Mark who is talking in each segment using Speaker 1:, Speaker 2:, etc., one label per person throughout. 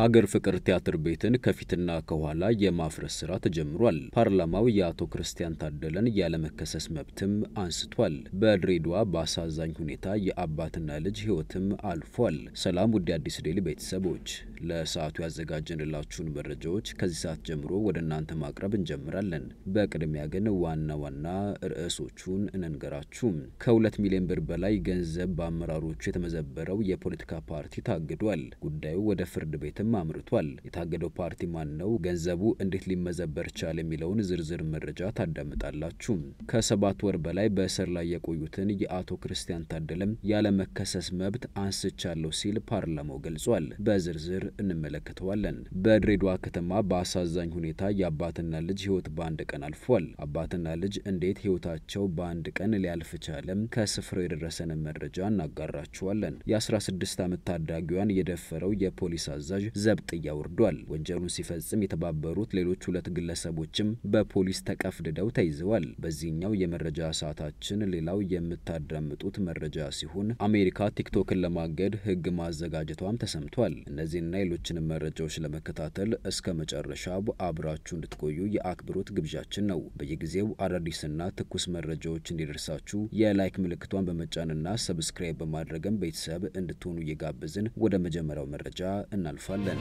Speaker 1: ሀገር ፍቅር ቲያትር ቤትን ከፊትና ከኋላ የማፍረስ ስራ ተጀምሯል። ፓርላማው የአቶ ክርስቲያን ታደለን ያለመከሰስ መብትም አንስቷል። በድሬዳዋ በአሳዛኝ ሁኔታ የአባትና ልጅ ህይወትም አልፏል። ሰላም ውድ አዲስ ዴሊ ቤተሰቦች፣ ለሰዓቱ ያዘጋጀንላችሁን መረጃዎች ከዚህ ሰዓት ጀምሮ ወደ እናንተ ማቅረብ እንጀምራለን። በቅድሚያ ግን ዋና ዋና ርዕሶቹን እንንገራችሁም። ከሁለት ሚሊዮን ብር በላይ ገንዘብ በአመራሮቹ የተመዘበረው የፖለቲካ ፓርቲ ታግዷል። ጉዳዩ ወደ ፍርድ ቤትም መረጃዎችንም አምርቷል። የታገደው ፓርቲ ማን ነው? ገንዘቡ እንዴት ሊመዘበር ቻል? የሚለውን ዝርዝር መረጃ ታዳምጣላችሁ። ከሰባት ወር በላይ በእስር ላይ የቆዩትን የአቶ ክርስቲያን ታደለም ያለመከሰስ መብት አንስቻለሁ ሲል ፓርላማው ገልጿል። በዝርዝር እንመለከተዋለን። በድሬዳዋ ከተማ በአሳዛኝ ሁኔታ የአባትና ልጅ ህይወት በአንድ ቀን አልፏል። አባትና ልጅ እንዴት ህይወታቸው በአንድ ቀን ሊያልፍ ቻለም? ከስፍራው የደረሰን መረጃ እናጋራችኋለን። የ16 ዓመት ታዳጊዋን የደፈረው የፖሊስ አዛዥ ዘብጥ ወርዷል። ወንጀሉን ሲፈጽም የተባበሩት ሌሎች ሁለት ግለሰቦችም በፖሊስ ተቀፍድደው ተይዘዋል። በዚህኛው የመረጃ ሰዓታችን ሌላው የምታዳምጡት መረጃ ሲሆን አሜሪካ ቲክቶክን ለማገድ ሕግ ማዘጋጀቷም ተሰምቷል። እነዚህና ሌሎችንም መረጃዎች ለመከታተል እስከ መጨረሻው አብራችሁ እንድትቆዩ የአክብሮት ግብዣችን ነው። በየጊዜው አዳዲስና ትኩስ መረጃዎች እንዲደርሳችሁ የላይክ ምልክቷን በመጫንና ሰብስክራይብ በማድረግም ቤተሰብ እንድትሆኑ እየጋበዝን ወደ መጀመሪያው መረጃ እናልፋለን። And.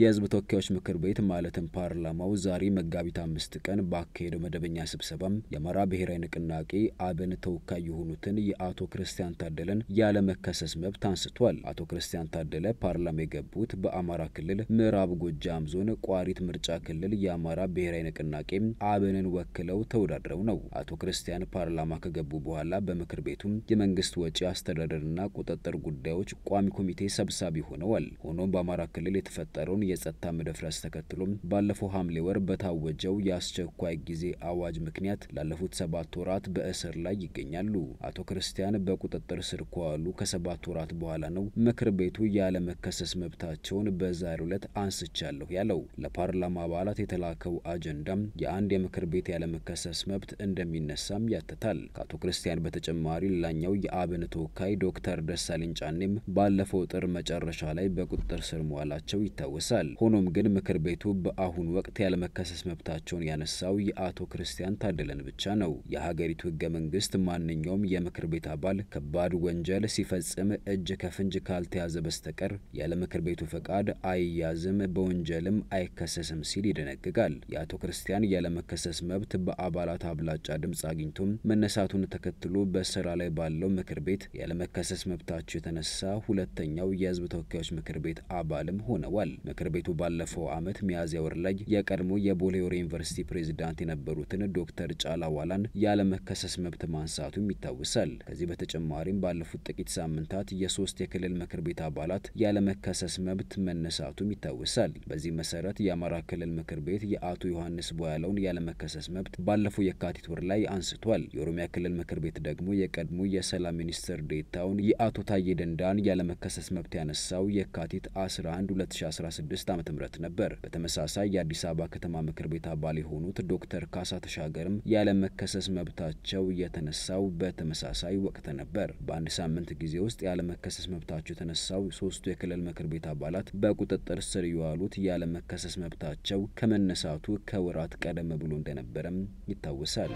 Speaker 1: የህዝብ ተወካዮች ምክር ቤት ማለትም ፓርላማው ዛሬ መጋቢት አምስት ቀን ባካሄደው መደበኛ ስብሰባም የአማራ ብሔራዊ ንቅናቄ አብን ተወካይ የሆኑትን የአቶ ክርስቲያን ታደለን ያለመከሰስ መብት አንስቷል። አቶ ክርስቲያን ታደለ ፓርላማ የገቡት በአማራ ክልል ምዕራብ ጎጃም ዞን ቋሪት ምርጫ ክልል የአማራ ብሔራዊ ንቅናቄ አብንን ወክለው ተወዳድረው ነው። አቶ ክርስቲያን ፓርላማ ከገቡ በኋላ በምክር ቤቱም የመንግስት ወጪ አስተዳደርና ቁጥጥር ጉዳዮች ቋሚ ኮሚቴ ሰብሳቢ ሆነዋል። ሆኖም በአማራ ክልል የተፈጠረውን የጸጥታ መደፍረስ ተከትሎም ባለፈው ሐምሌ ወር በታወጀው የአስቸኳይ ጊዜ አዋጅ ምክንያት ላለፉት ሰባት ወራት በእስር ላይ ይገኛሉ። አቶ ክርስቲያን በቁጥጥር ስር ከዋሉ ከሰባት ወራት በኋላ ነው ምክር ቤቱ ያለመከሰስ መብታቸውን በዛሬው ዕለት አንስቻለሁ ያለው። ለፓርላማ አባላት የተላከው አጀንዳም የአንድ የምክር ቤት ያለመከሰስ መብት እንደሚነሳም ያትታል። ከአቶ ክርስቲያን በተጨማሪ ሌላኛው የአብን ተወካይ ዶክተር ደሳለኝ ጫኔም ባለፈው ጥር መጨረሻ ላይ በቁጥጥር ስር መዋላቸው ይታወሳል። ይጠቀሳል። ሆኖም ግን ምክር ቤቱ በአሁን ወቅት ያለመከሰስ መብታቸውን ያነሳው የአቶ ክርስቲያን ታደለን ብቻ ነው። የሀገሪቱ ህገ መንግስት ማንኛውም የምክር ቤት አባል ከባድ ወንጀል ሲፈጽም እጅ ከፍንጅ ካልተያዘ በስተቀር ያለ ምክር ቤቱ ፈቃድ አይያዝም፣ በወንጀልም አይከሰስም ሲል ይደነግጋል። የአቶ ክርስቲያን ያለመከሰስ መብት በአባላት አብላጫ ድምፅ አግኝቶም መነሳቱን ተከትሎ በስራ ላይ ባለው ምክር ቤት ያለመከሰስ መብታቸው የተነሳ ሁለተኛው የህዝብ ተወካዮች ምክር ቤት አባልም ሆነዋል። ምክር ቤቱ ባለፈው ዓመት ሚያዝያ ወር ላይ የቀድሞ የቦሌ ሆራ ዩኒቨርሲቲ ፕሬዚዳንት የነበሩትን ዶክተር ጫላ ዋላን ያለመከሰስ መብት ማንሳቱም ይታወሳል። ከዚህ በተጨማሪም ባለፉት ጥቂት ሳምንታት የሶስት የክልል ምክር ቤት አባላት ያለመከሰስ መብት መነሳቱም ይታወሳል። በዚህ መሰረት የአማራ ክልል ምክር ቤት የአቶ ዮሐንስ ቦያለውን ያለመከሰስ መብት ባለፈው የካቲት ወር ላይ አንስቷል። የኦሮሚያ ክልል ምክር ቤት ደግሞ የቀድሞ የሰላም ሚኒስትር ዴታውን የአቶ ታዬ ደንዳን ያለመከሰስ መብት ያነሳው የካቲት 11 2016 2016 ዓ.ም ነበር። በተመሳሳይ የአዲስ አበባ ከተማ ምክር ቤት አባል የሆኑት ዶክተር ካሳ ተሻገርም ያለመከሰስ መብታቸው የተነሳው በተመሳሳይ ወቅት ነበር። በአንድ ሳምንት ጊዜ ውስጥ ያለመከሰስ መብታቸው የተነሳው ሶስቱ የክልል ምክር ቤት አባላት በቁጥጥር ስር የዋሉት ያለመከሰስ መብታቸው ከመነሳቱ ከወራት ቀደም ብሎ እንደነበረም ይታወሳል።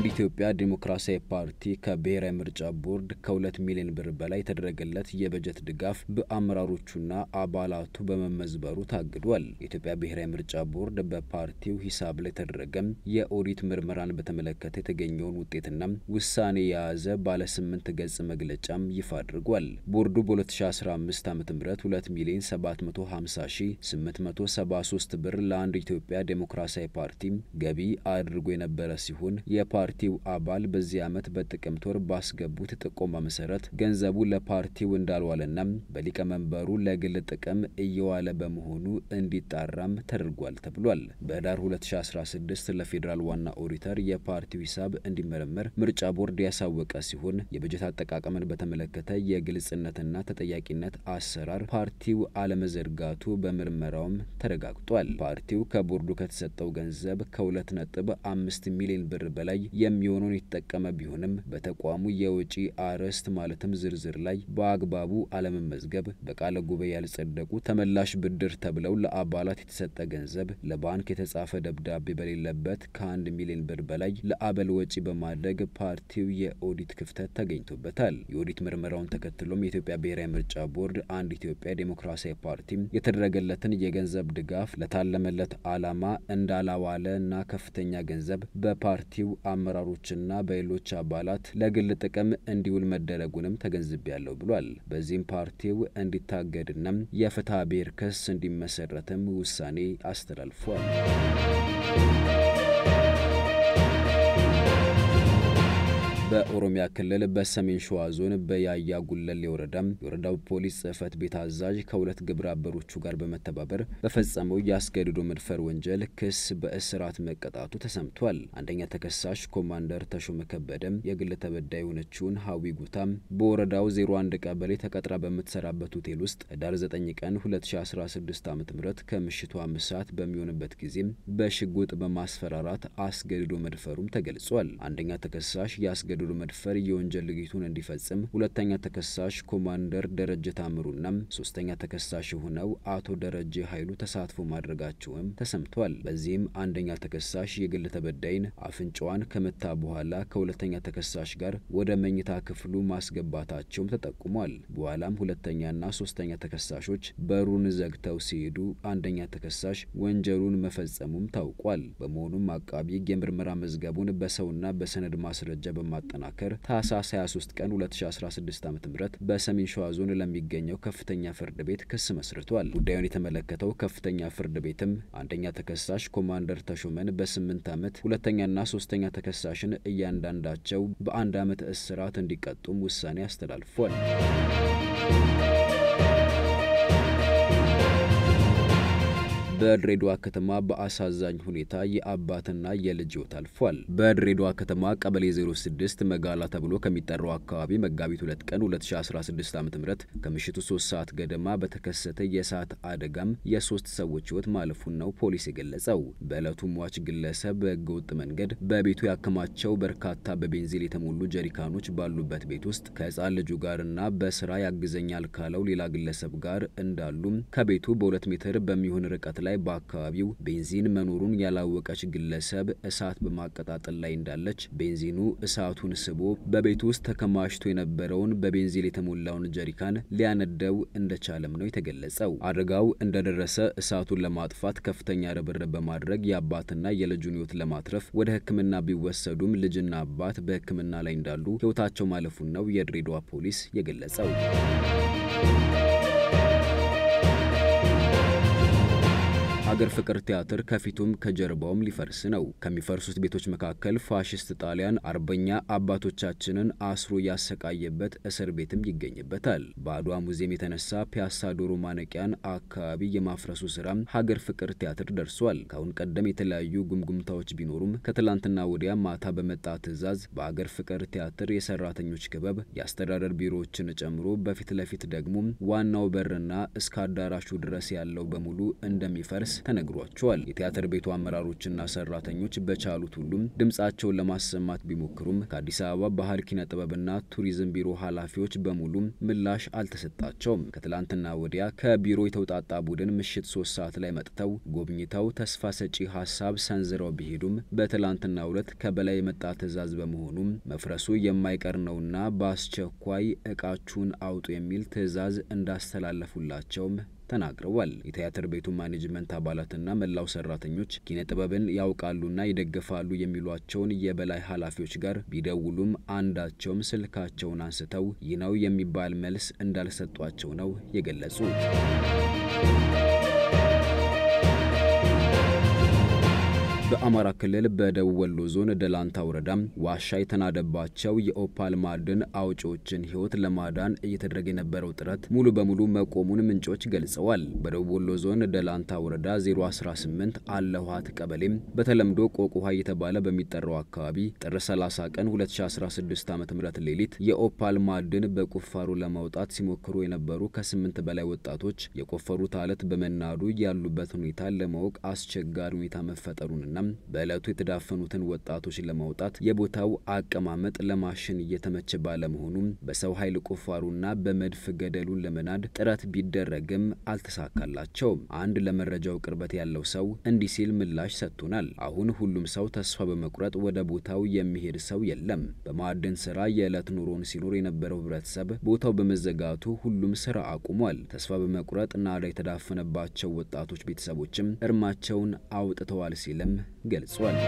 Speaker 1: አንድ ኢትዮጵያ ዲሞክራሲያዊ ፓርቲ ከብሔራዊ ምርጫ ቦርድ ከሁለት ሚሊዮን ብር በላይ የተደረገለት የበጀት ድጋፍ በአመራሮቹና አባላቱ በመመዝበሩ ታግዷል። የኢትዮጵያ ብሔራዊ ምርጫ ቦርድ በፓርቲው ሂሳብ ላይ የተደረገ የኦዲት ምርመራን በተመለከተ የተገኘውን ውጤትና ውሳኔ የያዘ ባለ ስምንት ገጽ መግለጫም ይፋ አድርጓል። ቦርዱ በ2015 ዓ ም 2 ሚሊዮን 750,873 ብር ለአንድ ኢትዮጵያ ዴሞክራሲያዊ ፓርቲ ገቢ አድርጎ የነበረ ሲሆን የፓ የፓርቲው አባል በዚህ ዓመት በጥቅምት ወር ባስገቡት ጥቆማ መሰረት ገንዘቡ ለፓርቲው እንዳልዋለና በሊቀመንበሩ ለግል ጥቅም እየዋለ በመሆኑ እንዲጣራም ተደርጓል ተብሏል። በህዳር 2016 ለፌዴራል ዋና ኦዲተር የፓርቲው ሂሳብ እንዲመረመር ምርጫ ቦርድ ያሳወቀ ሲሆን የበጀት አጠቃቀምን በተመለከተ የግልጽነትና ተጠያቂነት አሰራር ፓርቲው አለመዘርጋቱ በምርመራውም ተረጋግጧል። ፓርቲው ከቦርዱ ከተሰጠው ገንዘብ ከ2.5 ሚሊዮን ብር በላይ የሚሆነውን የተጠቀመ ቢሆንም በተቋሙ የውጪ አርዕስት ማለትም ዝርዝር ላይ በአግባቡ አለመመዝገብ፣ በቃለ ጉባኤ ያልጸደቁ ተመላሽ ብድር ተብለው ለአባላት የተሰጠ ገንዘብ፣ ለባንክ የተጻፈ ደብዳቤ በሌለበት ከአንድ ሚሊዮን ብር በላይ ለአበል ወጪ በማድረግ ፓርቲው የኦዲት ክፍተት ተገኝቶበታል። የኦዲት ምርመራውን ተከትሎም የኢትዮጵያ ብሔራዊ ምርጫ ቦርድ አንድ ኢትዮጵያ ዴሞክራሲያዊ ፓርቲ የተደረገለትን የገንዘብ ድጋፍ ለታለመለት ዓላማ እንዳላዋለ እና ከፍተኛ ገንዘብ በፓርቲው አመራሮችና በሌሎች አባላት ለግል ጥቅም እንዲውል መደረጉንም ተገንዝቤያለሁ ብሏል። በዚህም ፓርቲው እንዲታገድና የፍትሐ ብሔር ክስ እንዲመሰረትም ውሳኔ አስተላልፏል። በኦሮሚያ ክልል በሰሜን ሸዋ ዞን በያያ ጉለሌ ወረዳ የወረዳው ፖሊስ ጽህፈት ቤት አዛዥ ከሁለት ግብረ አበሮቹ ጋር በመተባበር በፈጸመው የአስገድዶ መድፈር ወንጀል ክስ በእስራት መቀጣቱ ተሰምቷል። አንደኛ ተከሳሽ ኮማንደር ተሾመ ከበደም የግል ተበዳይ የሆነችውን ሀዊ ጉታም በወረዳው 01 ቀበሌ ተቀጥራ በምትሰራበት ሆቴል ውስጥ ዳር 9 ቀን 2016 ዓ ም ከምሽቱ አምስት ሰዓት በሚሆንበት ጊዜም በሽጉጥ በማስፈራራት አስገድዶ መድፈሩም ተገልጿል። አንደኛ ተከሳሽ በዶሎ መድፈር የወንጀል ድርጊቱን እንዲፈጽም ሁለተኛ ተከሳሽ ኮማንደር ደረጀ ታምሩና ሶስተኛ ተከሳሽ የሆነው አቶ ደረጀ ኃይሉ ተሳትፎ ማድረጋቸውም ተሰምቷል። በዚህም አንደኛ ተከሳሽ የግል ተበዳይን አፍንጫዋን ከመታ በኋላ ከሁለተኛ ተከሳሽ ጋር ወደ መኝታ ክፍሉ ማስገባታቸውም ተጠቁሟል። በኋላም ሁለተኛና ሶስተኛ ተከሳሾች በሩን ዘግተው ሲሄዱ አንደኛ ተከሳሽ ወንጀሉን መፈጸሙም ታውቋል። በመሆኑም አቃቢ የምርመራ መዝገቡን በሰውና በሰነድ ማስረጃ በማ ለማጠናከር ታህሳስ 23 ቀን 2016 ዓ ም በሰሜን ሸዋ ዞን ለሚገኘው ከፍተኛ ፍርድ ቤት ክስ መስርቷል። ጉዳዩን የተመለከተው ከፍተኛ ፍርድ ቤትም አንደኛ ተከሳሽ ኮማንደር ተሾመን በስምንት ዓመት ሁለተኛና ሶስተኛ ተከሳሽን እያንዳንዳቸው በአንድ ዓመት እስራት እንዲቀጡም ውሳኔ አስተላልፏል። በድሬዳዋ ከተማ በአሳዛኝ ሁኔታ የአባትና የልጅ ህይወት አልፏል። በድሬዳዋ ከተማ ቀበሌ 06 መጋላ ተብሎ ከሚጠራው አካባቢ መጋቢት 2 ቀን 2016 ዓ ም ከምሽቱ 3 ሰዓት ገደማ በተከሰተ የእሳት አደጋም የሶስት ሰዎች ሕይወት ማለፉን ነው ፖሊስ የገለጸው። በዕለቱ ሟች ግለሰብ በህገወጥ መንገድ በቤቱ ያከማቸው በርካታ በቤንዚል የተሞሉ ጀሪካኖች ባሉበት ቤት ውስጥ ከህፃን ልጁ ጋርና በስራ ያግዘኛል ካለው ሌላ ግለሰብ ጋር እንዳሉም ከቤቱ በሁለት ሜትር በሚሆን ርቀት ላይ ላይ በአካባቢው ቤንዚን መኖሩን ያላወቀች ግለሰብ እሳት በማቀጣጠል ላይ እንዳለች ቤንዚኑ እሳቱን ስቦ በቤት ውስጥ ተከማችቶ የነበረውን በቤንዚን የተሞላውን ጀሪካን ሊያነደው እንደቻለም ነው የተገለጸው። አደጋው እንደደረሰ እሳቱን ለማጥፋት ከፍተኛ ርብርብ በማድረግ የአባትና የልጁን ህይወት ለማትረፍ ወደ ሕክምና ቢወሰዱም ልጅና አባት በሕክምና ላይ እንዳሉ ህይወታቸው ማለፉን ነው የድሬዳዋ ፖሊስ የገለጸው። ሀገር ፍቅር ቲያትር ከፊቱም ከጀርባውም ሊፈርስ ነው። ከሚፈርሱት ቤቶች መካከል ፋሽስት ጣሊያን አርበኛ አባቶቻችንን አስሮ ያሰቃየበት እስር ቤትም ይገኝበታል። በአድዋ ሙዚየም የተነሳ ፒያሳ ዶሮ ማነቂያን አካባቢ የማፍረሱ ስራም ሀገር ፍቅር ቲያትር ደርሷል። ካሁን ቀደም የተለያዩ ጉምጉምታዎች ቢኖሩም ከትላንትና ወዲያ ማታ በመጣ ትዕዛዝ በሀገር ፍቅር ቲያትር የሰራተኞች ክበብ የአስተዳደር ቢሮዎችን ጨምሮ በፊት ለፊት ደግሞ ዋናው በርና እስከ አዳራሹ ድረስ ያለው በሙሉ እንደሚፈርስ ተነግሯቸዋል። የቲያትር ቤቱ አመራሮችና ሰራተኞች በቻሉት ሁሉም ድምፃቸውን ለማሰማት ቢሞክሩም ከአዲስ አበባ ባህል ኪነ ጥበብና ቱሪዝም ቢሮ ኃላፊዎች በሙሉም ምላሽ አልተሰጣቸውም። ከትላንትና ወዲያ ከቢሮ የተውጣጣ ቡድን ምሽት ሶስት ሰዓት ላይ መጥተው ጎብኝተው ተስፋ ሰጪ ሀሳብ ሰንዝረው ቢሄዱም በትላንትና ዕለት ከበላይ የመጣ ትዕዛዝ በመሆኑም መፍረሱ የማይቀር ነውና በአስቸኳይ እቃችሁን አውጡ የሚል ትዕዛዝ እንዳስተላለፉላቸውም ተናግረዋል። የቲያትር ቤቱ ማኔጅመንት አባላትና መላው ሰራተኞች ኪነ ጥበብን ያውቃሉና ይደግፋሉ የሚሏቸውን የበላይ ኃላፊዎች ጋር ቢደውሉም አንዳቸውም ስልካቸውን አንስተው ይህ ነው የሚባል መልስ እንዳልሰጧቸው ነው የገለጹ። በአማራ ክልል በደቡብ ወሎ ዞን ደላንታ ወረዳ ዋሻ የተናደባቸው የኦፓል ማዕድን አውጪዎችን ሕይወት ለማዳን እየተደረገ የነበረው ጥረት ሙሉ በሙሉ መቆሙን ምንጮች ገልጸዋል። በደቡብ ወሎ ዞን ደላንታ ወረዳ 018 አለውሃት ቀበሌም በተለምዶ ቆቁሃ እየተባለ በሚጠራው አካባቢ ጥር 30 ቀን 2016 ዓ.ም ሌሊት የኦፓል ማዕድን በቁፋሮ ለማውጣት ሲሞክሩ የነበሩ ከስምንት በላይ ወጣቶች የቆፈሩት አለት በመናዱ ያሉበት ሁኔታ ለማወቅ አስቸጋሪ ሁኔታ መፈጠሩንና ስለሆነም በዕለቱ የተዳፈኑትን ወጣቶች ለማውጣት የቦታው አቀማመጥ ለማሽን እየተመቸ ባለመሆኑም በሰው ኃይል ቁፋሩና በመድፍ ገደሉን ለመናድ ጥረት ቢደረግም አልተሳካላቸውም። አንድ ለመረጃው ቅርበት ያለው ሰው እንዲህ ሲል ምላሽ ሰጥቶናል። አሁን ሁሉም ሰው ተስፋ በመቁረጥ ወደ ቦታው የሚሄድ ሰው የለም። በማዕድን ስራ የዕለት ኑሮን ሲኖር የነበረው ህብረተሰብ ቦታው በመዘጋቱ ሁሉም ስራ አቁሟል። ተስፋ በመቁረጥ ናዳ የተዳፈነባቸው ወጣቶች ቤተሰቦችም እርማቸውን አውጥተዋል ሲልም ገልጿል።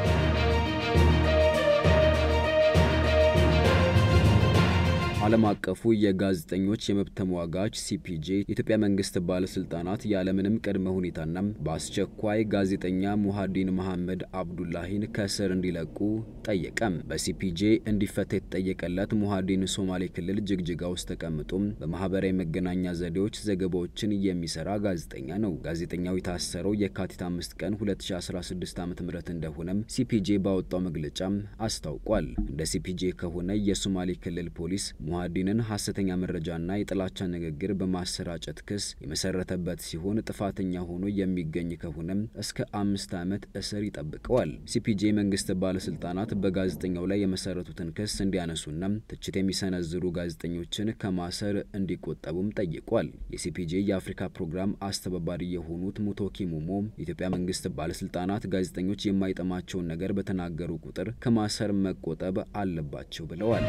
Speaker 1: ዓለም አቀፉ የጋዜጠኞች የመብት ተሟጋች ሲፒጄ የኢትዮጵያ መንግስት ባለስልጣናት ያለምንም ቅድመ ሁኔታና በአስቸኳይ ጋዜጠኛ ሙሃዲን መሐመድ አብዱላሂን ከእስር እንዲለቁ ጠየቀም። በሲፒጄ እንዲፈታ የተጠየቀለት ሙሃዲን ሶማሌ ክልል ጅግጅጋ ውስጥ ተቀምጦም በማህበራዊ መገናኛ ዘዴዎች ዘገባዎችን የሚሰራ ጋዜጠኛ ነው። ጋዜጠኛው የታሰረው የካቲት አምስት ቀን 2016 ዓ ም እንደሆነም ሲፒጄ ባወጣው መግለጫም አስታውቋል። እንደ ሲፒጄ ከሆነ የሶማሌ ክልል ፖሊስ ሙሀዲንን ሐሰተኛ መረጃና የጥላቻ ንግግር በማሰራጨት ክስ የመሰረተበት ሲሆን ጥፋተኛ ሆኖ የሚገኝ ከሆነም እስከ አምስት ዓመት እስር ይጠብቀዋል። ሲፒጄ መንግስት ባለስልጣናት በጋዜጠኛው ላይ የመሰረቱትን ክስ እንዲያነሱና ትችት የሚሰነዝሩ ጋዜጠኞችን ከማሰር እንዲቆጠቡም ጠይቋል። የሲፒጄ የአፍሪካ ፕሮግራም አስተባባሪ የሆኑት ሙቶኪ ሙሞ የኢትዮጵያ መንግስት ባለስልጣናት ጋዜጠኞች የማይጠማቸውን ነገር በተናገሩ ቁጥር ከማሰር መቆጠብ አለባቸው ብለዋል።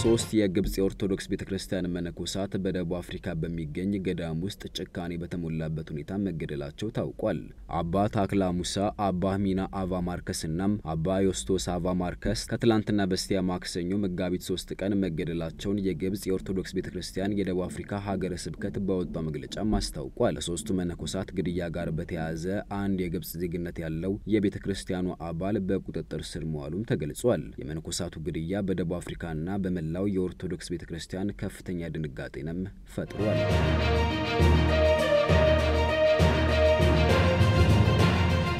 Speaker 1: ሶስት የግብፅ የኦርቶዶክስ ቤተ ክርስቲያን መነኮሳት በደቡብ አፍሪካ በሚገኝ ገዳም ውስጥ ጭካኔ በተሞላበት ሁኔታ መገደላቸው ታውቋል። አባ ታክላ ሙሳ፣ አባ ሚና አቫ ማርከስ እናም አባ ዮስቶስ አቫ ማርከስ ከትላንትና በስቲያ ማክሰኞ መጋቢት ሶስት ቀን መገደላቸውን የግብፅ የኦርቶዶክስ ቤተ ክርስቲያን የደቡብ አፍሪካ ሀገረ ስብከት ባወጣው መግለጫም አስታውቋል። ከሶስቱ መነኮሳት ግድያ ጋር በተያያዘ አንድ የግብፅ ዜግነት ያለው የቤተ ክርስቲያኑ አባል በቁጥጥር ስር መዋሉም ተገልጿል። የመነኮሳቱ ግድያ በደቡብ አፍሪካና በመላ በመላው የኦርቶዶክስ ቤተ ክርስቲያን ከፍተኛ ድንጋጤንም ፈጥሯል።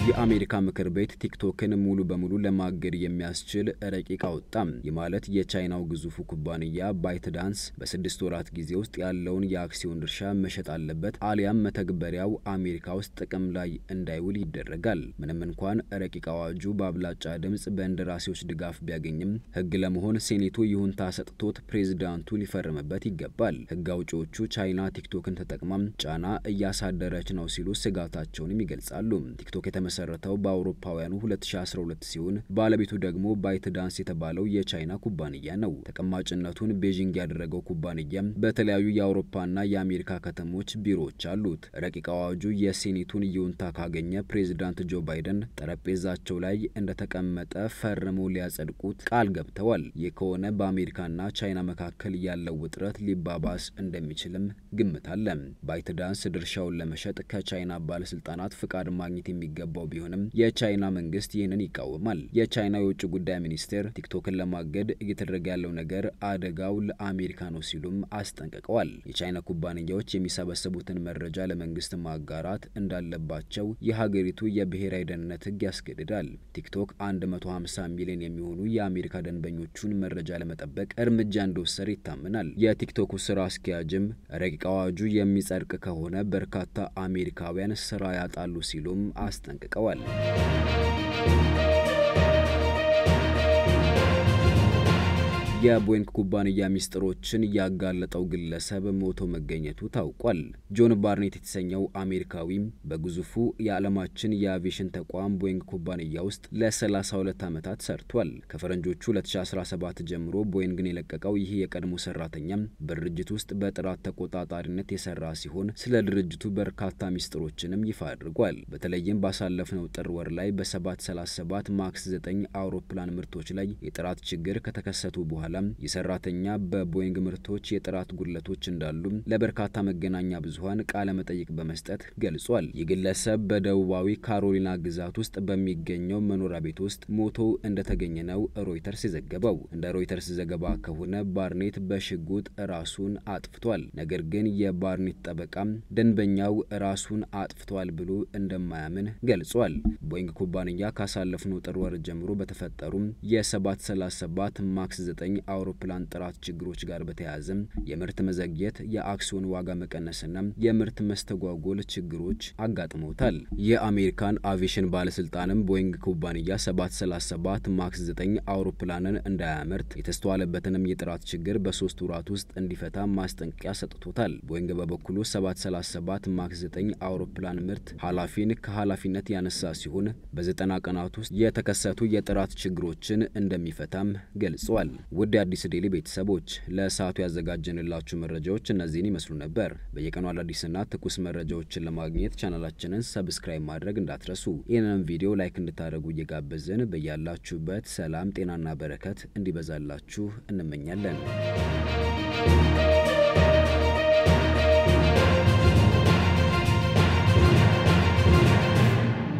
Speaker 1: የአሜሪካ ምክር ቤት ቲክቶክን ሙሉ በሙሉ ለማገድ የሚያስችል ረቂቅ አወጣም። ይህ ማለት የቻይናው ግዙፉ ኩባንያ ባይት ዳንስ በስድስት ወራት ጊዜ ውስጥ ያለውን የአክሲዮን ድርሻ መሸጥ አለበት፣ አሊያም መተግበሪያው አሜሪካ ውስጥ ጥቅም ላይ እንዳይውል ይደረጋል። ምንም እንኳን ረቂቅ አዋጁ በአብላጫ ድምፅ በእንደራሴዎች ድጋፍ ቢያገኝም ሕግ ለመሆን ሴኔቱ ይሁንታ ሰጥቶት ፕሬዚዳንቱ ሊፈርምበት ይገባል። ህግ አውጪዎቹ ቻይና ቲክቶክን ተጠቅማም ጫና እያሳደረች ነው ሲሉ ስጋታቸውንም ይገልጻሉ። ቲክቶክ የተመሰረተው በአውሮፓውያኑ 2012 ሲሆን ባለቤቱ ደግሞ ባይት ዳንስ የተባለው የቻይና ኩባንያ ነው። ተቀማጭነቱን ቤዥንግ ያደረገው ኩባንያ በተለያዩ የአውሮፓና የአሜሪካ ከተሞች ቢሮዎች አሉት። ረቂቅ አዋጁ የሴኔቱን ይሁንታ ካገኘ ፕሬዚዳንት ጆ ባይደን ጠረጴዛቸው ላይ እንደተቀመጠ ፈርመው ሊያጸድቁት ቃል ገብተዋል። ይህ ከሆነ በአሜሪካና ቻይና መካከል ያለው ውጥረት ሊባባስ እንደሚችልም ግምት አለ። ባይት ዳንስ ድርሻውን ለመሸጥ ከቻይና ባለስልጣናት ፍቃድ ማግኘት የሚገባ የሚገባው ቢሆንም የቻይና መንግስት ይህንን ይቃወማል። የቻይና የውጭ ጉዳይ ሚኒስቴር ቲክቶክን ለማገድ እየተደረገ ያለው ነገር አደጋው ለአሜሪካ ነው ሲሉም አስጠንቅቀዋል። የቻይና ኩባንያዎች የሚሰበሰቡትን መረጃ ለመንግስት ማጋራት እንዳለባቸው የሀገሪቱ የብሔራዊ ደህንነት ህግ ያስገድዳል። ቲክቶክ 150 ሚሊዮን የሚሆኑ የአሜሪካ ደንበኞቹን መረጃ ለመጠበቅ እርምጃ እንደወሰደ ይታመናል። የቲክቶኩ ስራ አስኪያጅም ረቂቅ አዋጁ የሚጸድቅ ከሆነ በርካታ አሜሪካውያን ስራ ያጣሉ ሲሉም አስጠንቅቀዋል። አስጠንቅቀዋል። የቦይንግ ኩባንያ ሚስጥሮችን ያጋለጠው ግለሰብ ሞቶ መገኘቱ ታውቋል። ጆን ባርኔት የተሰኘው አሜሪካዊም በግዙፉ የዓለማችን የአቪሽን ተቋም ቦይንግ ኩባንያ ውስጥ ለ32 ዓመታት ሰርቷል። ከፈረንጆቹ 2017 ጀምሮ ቦይንግን የለቀቀው ይህ የቀድሞ ሰራተኛም በድርጅት ውስጥ በጥራት ተቆጣጣሪነት የሰራ ሲሆን ስለ ድርጅቱ በርካታ ሚስጥሮችንም ይፋ አድርጓል። በተለይም ባሳለፍነው ጥር ወር ላይ በ737 ማክስ 9 አውሮፕላን ምርቶች ላይ የጥራት ችግር ከተከሰቱ በኋላ በኋላ የሰራተኛ በቦይንግ ምርቶች የጥራት ጉድለቶች እንዳሉ ለበርካታ መገናኛ ብዙሃን ቃለ መጠይቅ በመስጠት ገልጿል። የግለሰብ በደቡባዊ ካሮሊና ግዛት ውስጥ በሚገኘው መኖሪያ ቤት ውስጥ ሞቶ እንደተገኘ ነው ሮይተርስ የዘገበው። እንደ ሮይተርስ ዘገባ ከሆነ ባርኔት በሽጉጥ ራሱን አጥፍቷል። ነገር ግን የባርኔት ጠበቃ ደንበኛው ራሱን አጥፍቷል ብሎ እንደማያምን ገልጿል። ቦይንግ ኩባንያ ካሳለፍነው ጥር ወር ጀምሮ በተፈጠሩ የ737 ማክስ 9 አውሮፕላን ጥራት ችግሮች ጋር በተያያዘም የምርት መዘግየት፣ የአክሲዮን ዋጋ መቀነስና የምርት መስተጓጎል ችግሮች አጋጥመውታል። የአሜሪካን አቪሽን ባለስልጣንም ቦይንግ ኩባንያ 737 ማክስ 9 አውሮፕላንን እንዳያመርት የተስተዋለበትንም የጥራት ችግር በሶስት ወራት ውስጥ እንዲፈታ ማስጠንቀቂያ ሰጥቶታል። ቦይንግ በበኩሉ 737 ማክስ 9 አውሮፕላን ምርት ኃላፊን ከኃላፊነት ያነሳ ሲሆን በዘጠና ቀናት ውስጥ የተከሰቱ የጥራት ችግሮችን እንደሚፈታም ገልጿል። ውድ የአዲስ ዴሊ ቤተሰቦች ለሰዓቱ ያዘጋጀንላችሁ መረጃዎች እነዚህን ይመስሉ ነበር። በየቀኑ አዳዲስና ትኩስ መረጃዎችን ለማግኘት ቻናላችንን ሰብስክራይብ ማድረግ እንዳትረሱ። ይህንን ቪዲዮ ላይክ እንድታደርጉ እየጋበዝን በያላችሁበት ሰላም፣ ጤናና በረከት እንዲበዛላችሁ እንመኛለን።